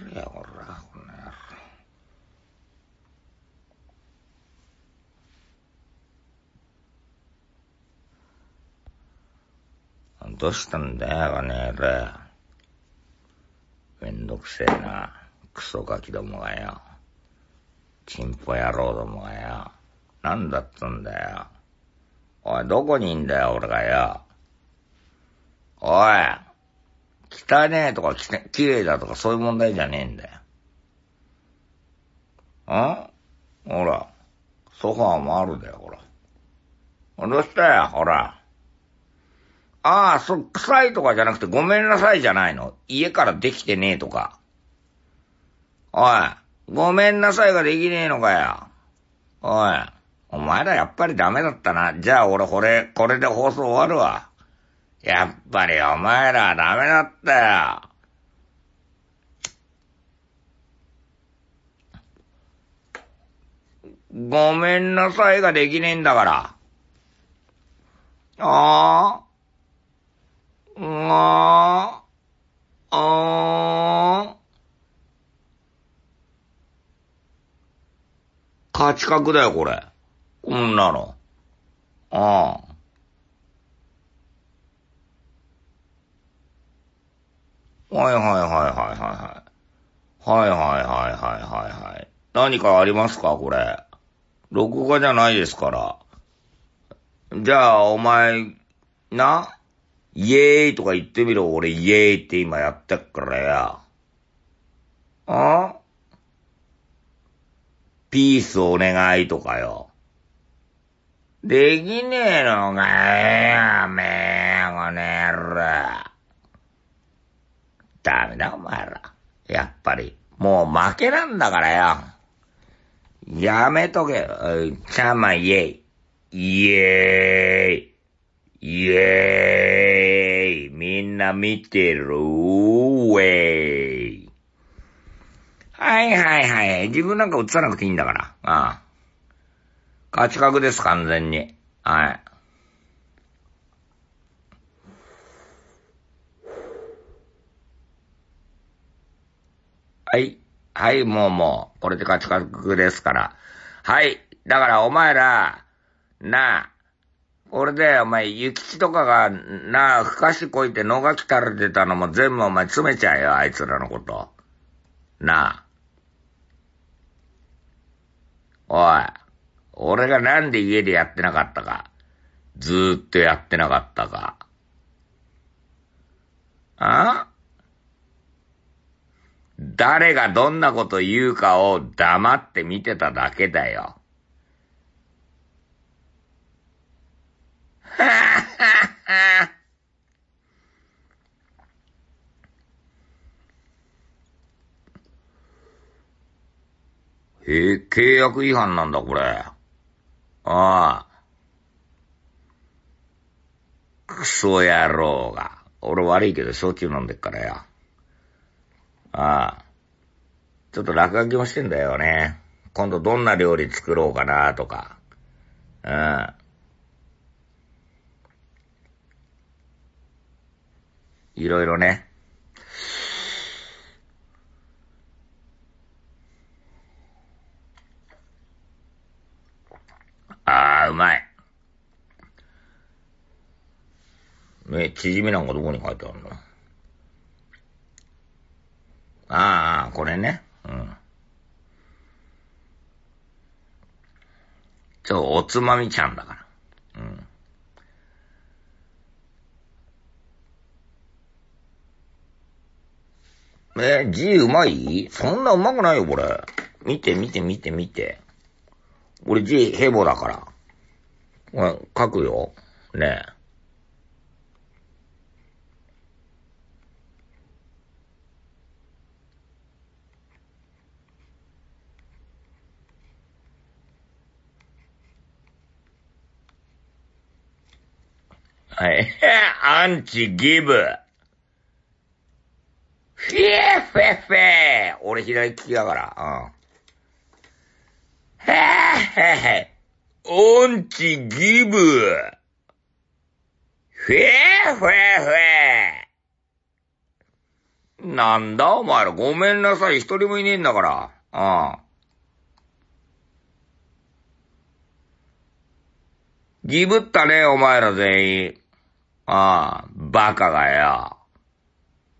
r a g n r r a r どうしたんだよ、の野郎。めんどくせえな。クソガキどもがよ。チンポ野郎どもがよ。なんだったんだよ。おい、どこにいんだよ、俺がよ。おい汚ねえとか、綺麗だとか、そういう問題じゃねえんだよ。んほら、ソファーもあるだよ、ほら。どうしたよ、ほら。ああ、そ、臭いとかじゃなくてごめんなさいじゃないの。家からできてねえとか。おい、ごめんなさいができねえのかよ。おい、お前らやっぱりダメだったな。じゃあ俺これ、これで放送終わるわ。やっぱりお前らはダメだったよ。ごめんなさいができねえんだから。ああ。ああ。ああ。価値格だよ、これ。こんなの。ああ。はいはいはいはいはい。はいはいはいはいはいはい。何かありますかこれ。録画じゃないですから。じゃあ、お前、な、イエーイとか言ってみろ。俺、イエーイって今やってっからや。あピースお願いとかよ。できねえのかよ、めえ、この野郎。ダメだ、お前ら。やっぱり、もう負けなんだからよ。やめとけ、ちゃまイエイ。イエーイ。イエーイ。みんな見てる、ウェイ。はいはいはい。自分なんか映さなくていいんだから。ああ。価値格です、完全に。はい。はい。はい、もうもう、これでカチカチですから。はい。だからお前ら、なあ、俺でお前、き吉とかが、なあ、ふかしこいて野がきたれてたのも全部お前詰めちゃえよ、あいつらのこと。なあ。おい、俺がなんで家でやってなかったか。ずーっとやってなかったか。あ誰がどんなこと言うかを黙って見てただけだよ。はははえー、契約違反なんだ、これ。ああ。クソ野郎が。俺悪いけど、焼酎飲んでっからよ。ああ。ちょっと落書きもしてんだよね。今度どんな料理作ろうかなとか。うん。いろいろね。ああ、うまい。ね、縮みなんかどこに書いてあるのああ、これね。うん。ちょ、おつまみちゃんだから。うん。え字 G うまいそんなうまくないよ、これ。見て、見て、見て、見て。俺 G ヘボだから。これ、書くよ。ねえ。はい。アンチギブ。フぇ、フェフェ俺左利きだから。うん。へーへへ。オンチギブ。フぇ、フェフェなんだお前らごめんなさい。一人もいねえんだから。うん。ギブったね、お前ら全員。ああ、バカがよ。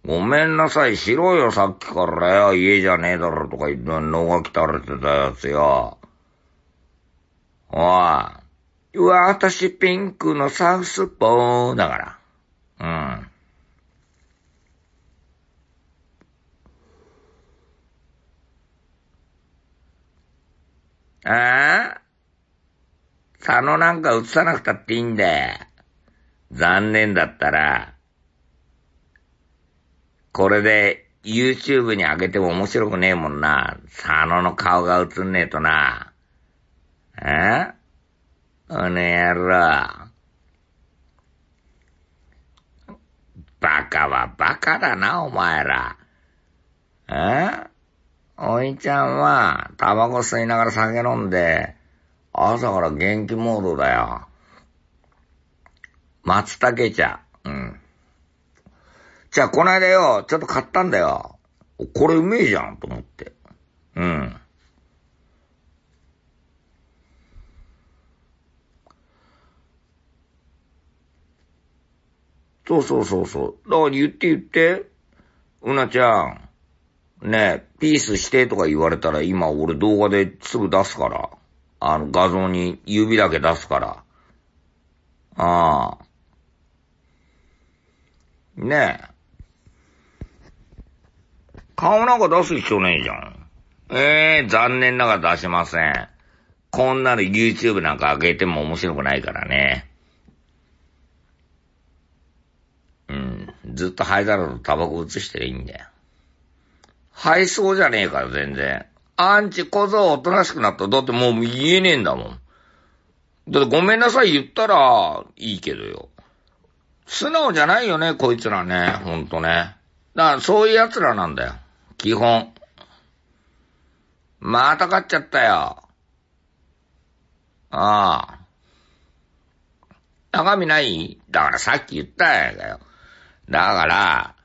ごめんなさい、しろよ、さっきからよ。家じゃねえだろとか言って、のが汚たれてたやつよ。おい。うわ、私ピンクのサウスポーだから。うん。ああ佐野なんか映さなくたっていいんだよ。残念だったら、これで YouTube に上げても面白くねえもんな。佐野の顔が映んねえとな。えね、の野郎。バカはバカだな、お前ら。えおいちゃんは、タバコ吸いながら酒飲んで、朝から元気モードだよ。松茸茶。うん。じゃあ、この間よ、ちょっと買ったんだよ。これうめえじゃん、と思って。うん。そうそうそうそう。だから言って言って。うなちゃん。ねえ、ピースしてとか言われたら今俺動画ですぐ出すから。あの画像に指だけ出すから。ああ。ねえ。顔なんか出す必要ねえじゃん。ええー、残念ながら出しません。こんなの YouTube なんか上げても面白くないからね。うん。ずっと灰皿とタバコ移してりゃいいんだよ。灰そじゃねえから、全然。アンチ小僧おとなしくなった。だってもう言えねえんだもん。だってごめんなさい言ったらいいけどよ。素直じゃないよね、こいつらね。ほんとね。だからそういう奴らなんだよ。基本。また勝っちゃったよ。ああ。中身ないだからさっき言ったやがよ。だから、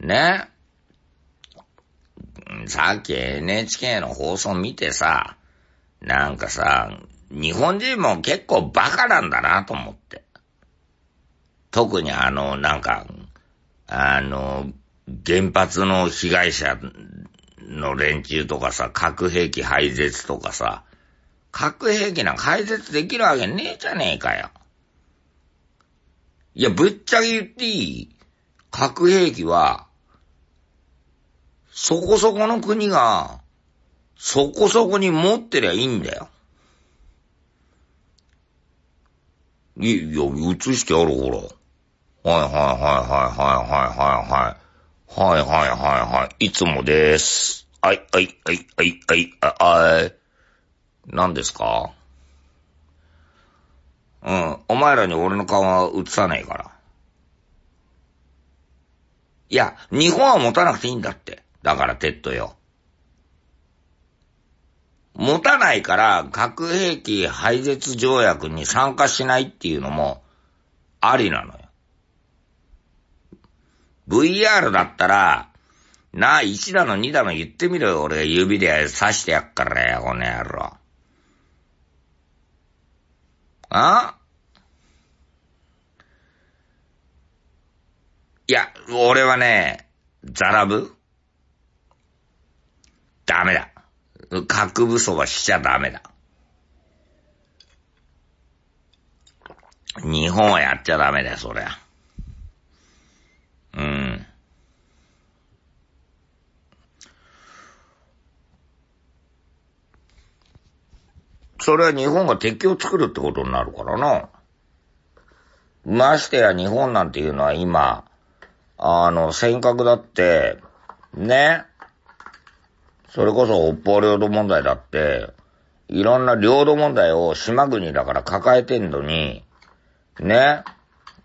ね。さっき NHK の放送見てさ、なんかさ、日本人も結構バカなんだなと思って。特にあの、なんか、あの、原発の被害者の連中とかさ、核兵器廃絶とかさ、核兵器なんか廃絶できるわけねえじゃねえかよ。いや、ぶっちゃけ言っていい核兵器は、そこそこの国が、そこそこに持ってりゃいいんだよ。いや、映してやろう、ほら。はいはいはいはいはいはいはい。はいはいはいはい。いつもです。はい、はい、はい、はい、はい、はい。何ですかうん。お前らに俺の顔は映さないから。いや、日本は持たなくていいんだって。だからテッドよ。持たないから核兵器廃絶条約に参加しないっていうのもありなのよ。VR だったら、なあ、1だの2だの言ってみろよ。俺が指で刺してやっからや、この野郎。あいや、俺はね、ザラブダメだ。核武装はしちゃダメだ。日本はやっちゃダメだよ、そりゃ。うん。それは日本が敵を作るってことになるからな。ましてや日本なんていうのは今、あの、尖閣だって、ね。それこそ北方領土問題だって、いろんな領土問題を島国だから抱えてんのに、ね。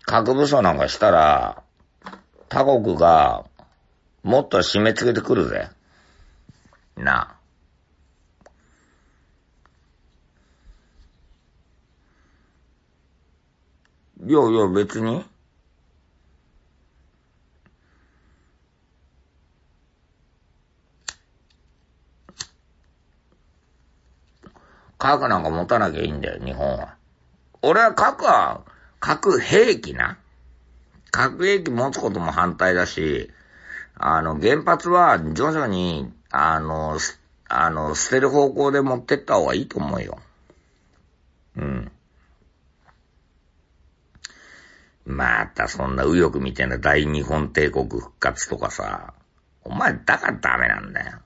核武装なんかしたら、他国が、もっと締め付けてくるぜ。なあ。いやいや、別に。核なんか持たなきゃいいんだよ、日本は。俺は核は、核兵器な。核兵器持つことも反対だし、あの、原発は徐々に、あの、あの、捨てる方向で持ってった方がいいと思うよ。うん。またそんな右翼みたいな大日本帝国復活とかさ、お前だからダメなんだよ。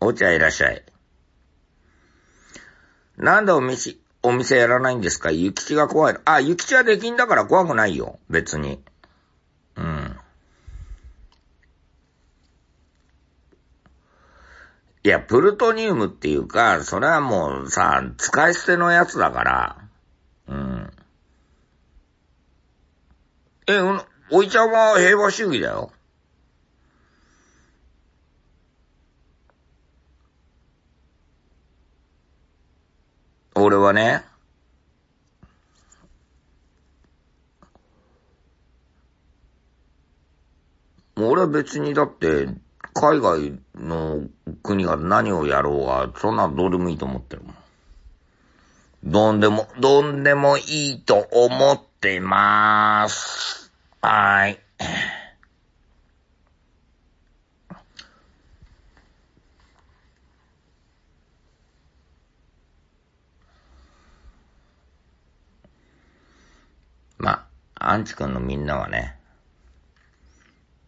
お茶いらっしゃい。何度お飯。お店やらないんですかゆきちが怖いの。あ、ゆきちは出禁だから怖くないよ。別に。うん。いや、プルトニウムっていうか、それはもうさ、使い捨てのやつだから。うん。え、おいちゃんは平和主義だよ。俺はね、俺は別にだって、海外の国が何をやろうが、そんなどうでもいいと思ってるもん。どんでも、どんでもいいと思ってまーす。はーい。アンチ君のみんなはね、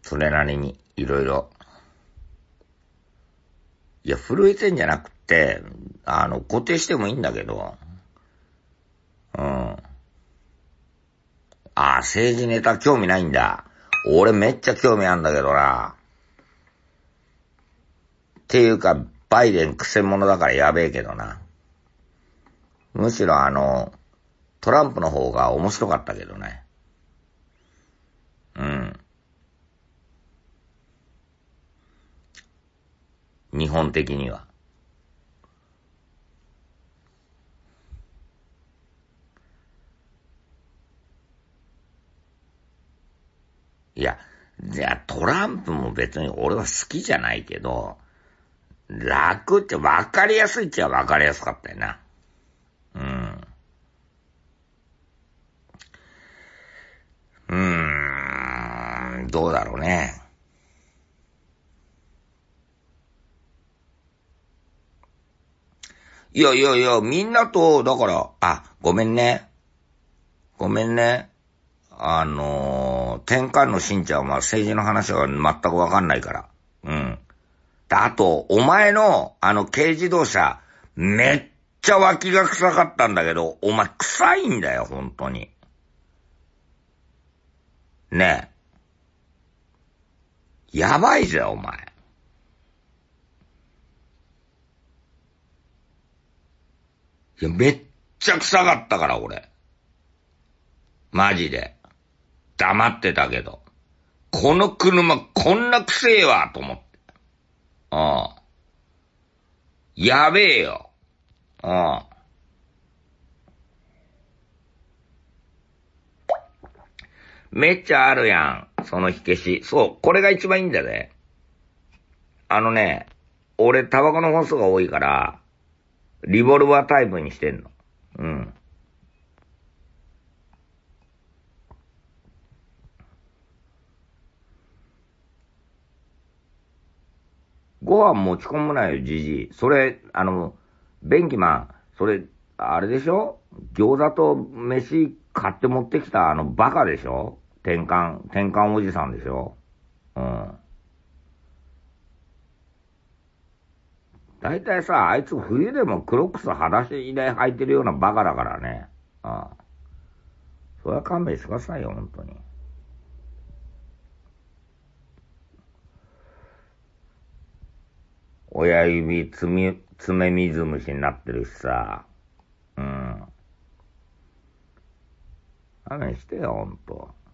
それなりにいろいろ、いや、震えてんじゃなくて、あの、固定してもいいんだけど、うん。ああ、政治ネタ興味ないんだ。俺めっちゃ興味あんだけどな。っていうか、バイデンくせ者だからやべえけどな。むしろあの、トランプの方が面白かったけどね。日本的には。いや、じゃあトランプも別に俺は好きじゃないけど、楽って分かりやすいっちゃ分かりやすかったよな。うん。うーん、どうだろうね。いやいやいや、みんなと、だから、あ、ごめんね。ごめんね。あのー、天官のしんちゃんは政治の話は全くわかんないから。うん。あと、お前の、あの軽自動車、めっちゃ脇が臭かったんだけど、お前臭いんだよ、本当に。ねえ。やばいぜ、お前。いや、めっちゃ臭かったから、俺。マジで。黙ってたけど。この車、こんな臭えわ、と思って。ああ。やべえよ。ああ。めっちゃあるやん。その火消し。そう、これが一番いいんだぜ。あのね、俺、タバコの本数が多いから、リボルバータイプにしてんの。うん。ご飯持ち込むなよ、じじい。それ、あの、便器マン、それ、あれでしょ餃子と飯買って持ってきたあのバカでしょ転換、転換おじさんでしょうん。大体さ、あいつ冬でもクロックス裸足で履いてるようなバカだからね。ああ。それは勘弁してくださいよ、本当に。親指爪、爪水虫になってるしさ。うん。勘弁してよ、ほんと。